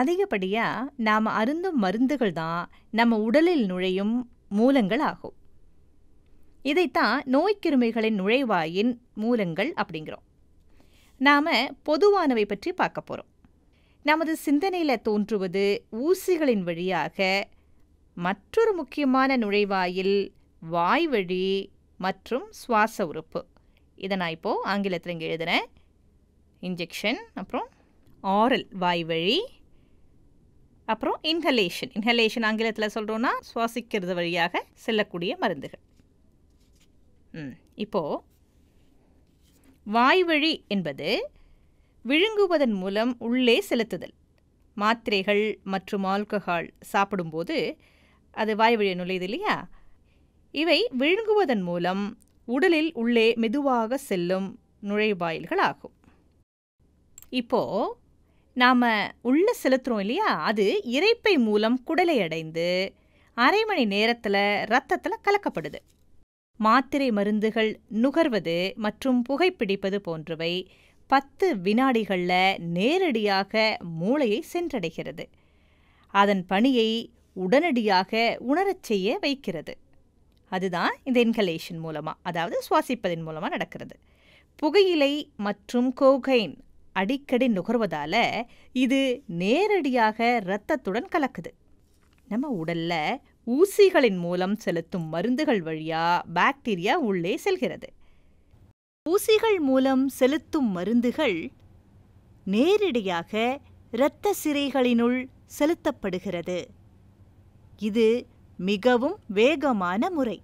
அதிகப்படியாக நாம் அருந்தும் மருந்துகள் தான் நம்ம உடலில் நுழையும் மூலங்கள் ஆகும் இதைத்தான் நோய்க்கிருமிகளின் நுழைவாயின் மூலங்கள் அப்படிங்கிறோம் நாம் பொதுவானவை பற்றி பார்க்க போகிறோம் நமது சிந்தனையில் தோன்றுவது ஊசிகளின் வழியாக மற்றொரு முக்கியமான நுழைவாயில் வாய்வழி மற்றும் சுவாச உறுப்பு இதை நான் இப்போது ஆங்கிலத்தில் இங்கே எழுதுகிறேன் இன்ஜெக்ஷன் அப்புறம் ஆரல் வாய்வழி அப்புறம் இன்ஹலேஷன் இன்ஹலேஷன் ஆங்கிலத்தில் சொல்கிறோன்னா சுவாசிக்கிறது வழியாக செல்லக்கூடிய மருந்துகள் இப்போது வாய்வழி என்பது விழுங்குவதன் மூலம் உள்ளே செலுத்துதல் மாத்திரைகள் மற்றும் ஆல்கஹால் சாப்பிடும்போது அது வாய்வழியை நுழையுது இல்லையா இவை விழுங்குவதன் மூலம் உடலில் உள்ளே மெதுவாக செல்லும் நுழைவாயில்கள் ஆகும் இப்போது நாம் உள்ளே செலுத்துகிறோம் இல்லையா அது இறைப்பை மூலம் குடலை அடைந்து அரை மணி நேரத்தில் ரத்தத்தில் கலக்கப்படுது மாத்திரை மருந்துகள் நுகர்வது மற்றும் புகைப்பிடிப்பது போன்றவை பத்து வினாடிகளில் நேரடியாக மூளையை சென்றடைகிறது அதன் பணியை உடனடியாக உணரச் செய்ய வைக்கிறது அதுதான் இந்த இன்ஹலேஷன் மூலமாக அதாவது சுவாசிப்பதன் மூலமாக நடக்கிறது புகையிலை மற்றும் கோகைன் அடிக்கடி நுகர்வதால இது நேரடியாக இரத்தத்துடன் கலக்குது நம்ம உடல்ல ஊசிகளின் மூலம் செலுத்தும் மருந்துகள் வழியா பாக்டீரியா உள்ளே செல்கிறது ஊசிகள் மூலம் செலுத்தும் மருந்துகள் நேரடியாக இரத்த சிறைகளினுள் செலுத்தப்படுகிறது இது மிகவும் வேகமான முறை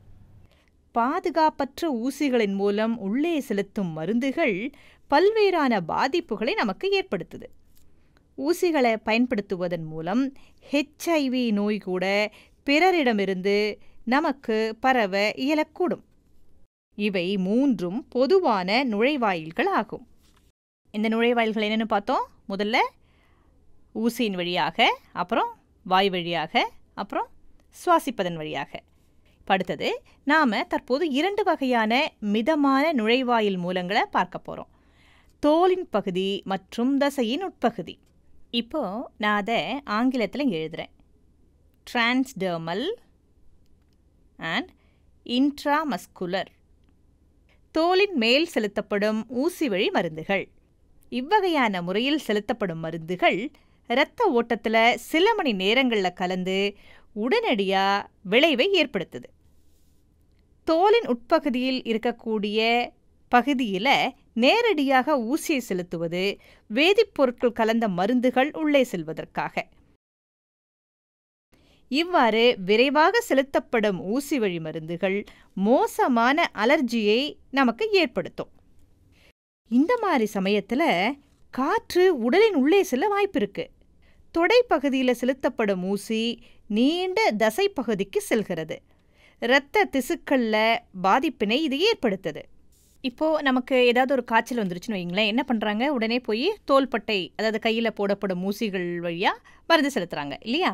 பாதுகாப்பற்ற ஊசிகளின் மூலம் உள்ளே செலுத்தும் மருந்துகள் பல்வேறான பாதிப்புகளை நமக்கு ஏற்படுத்துது ஊசிகளை பயன்படுத்துவதன் மூலம் ஹெச்ஐவி நோய் கூட பிறரிடமிருந்து நமக்கு பரவ இயலக்கூடும் இவை மூன்றும் பொதுவான நுழைவாயில்கள் ஆகும் இந்த நுழைவாயில்கள் என்னென்னு பார்த்தோம் முதல்ல ஊசியின் வழியாக அப்புறம் வாய் வழியாக அப்புறம் சுவாசிப்பதன் வழியாக படுத்தது நாம் தற்போது இரண்டு வகையான மிதமான நுழைவாயில் மூலங்களை பார்க்க போகிறோம் தோலின் பகுதி மற்றும் தசையின் உட்பகுதி இப்போது நான் அதை ஆங்கிலத்தில் எழுதுகிறேன் டிரான்ஸ்டர்மல் அண்ட் இன்ட்ராமஸ்குலர் தோலின் மேல் செலுத்தப்படும் ஊசி வழி மருந்துகள் இவ்வகையான முறையில் செலுத்தப்படும் மருந்துகள் இரத்த ஓட்டத்தில் சில மணி நேரங்களில் கலந்து உடனடியாக விளைவை ஏற்படுத்துது தோலின் உட்பகுதியில் இருக்கக்கூடிய பகுதியில் நேரடியாக ஊசியை செலுத்துவது வேதிப்பொருட்கள் கலந்த மருந்துகள் உள்ளே செல்வதற்காக இவ்வாறு விரைவாக செலுத்தப்படும் ஊசி வழி மருந்துகள் மோசமான அலர்ஜியை நமக்கு ஏற்படுத்தும் இந்த மாதிரி சமயத்தில் காற்று உடலின் உள்ளே செல்ல வாய்ப்பு இருக்கு தொடை பகுதியில் செலுத்தப்படும் ஊசி நீண்ட தசை பகுதிக்கு செல்கிறது இரத்த திசுக்களில் பாதிப்பினை இது ஏற்படுத்துது இப்போது நமக்கு ஏதாவது ஒரு காய்ச்சல் வந்துருச்சுன்னு வைங்களேன் என்ன பண்ணுறாங்க உடனே போய் தோள்பட்டை அதாவது கையில் போடப்படும் ஊசிகள் வழியாக மருந்து செலுத்துகிறாங்க இல்லையா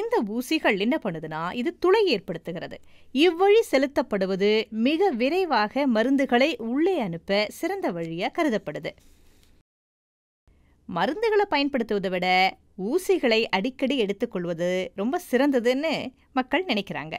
இந்த ஊசிகள் என்ன பண்ணுதுன்னா இது துளை ஏற்படுத்துகிறது இவ்வழி செலுத்தப்படுவது மிக விரைவாக மருந்துகளை உள்ளே அனுப்ப சிறந்த வழியாக கருதப்படுது மருந்துகளை பயன்படுத்துவதை விட ஊசிகளை அடிக்கடி எடுத்துக்கொள்வது ரொம்ப சிறந்ததுன்னு மக்கள் நினைக்கிறாங்க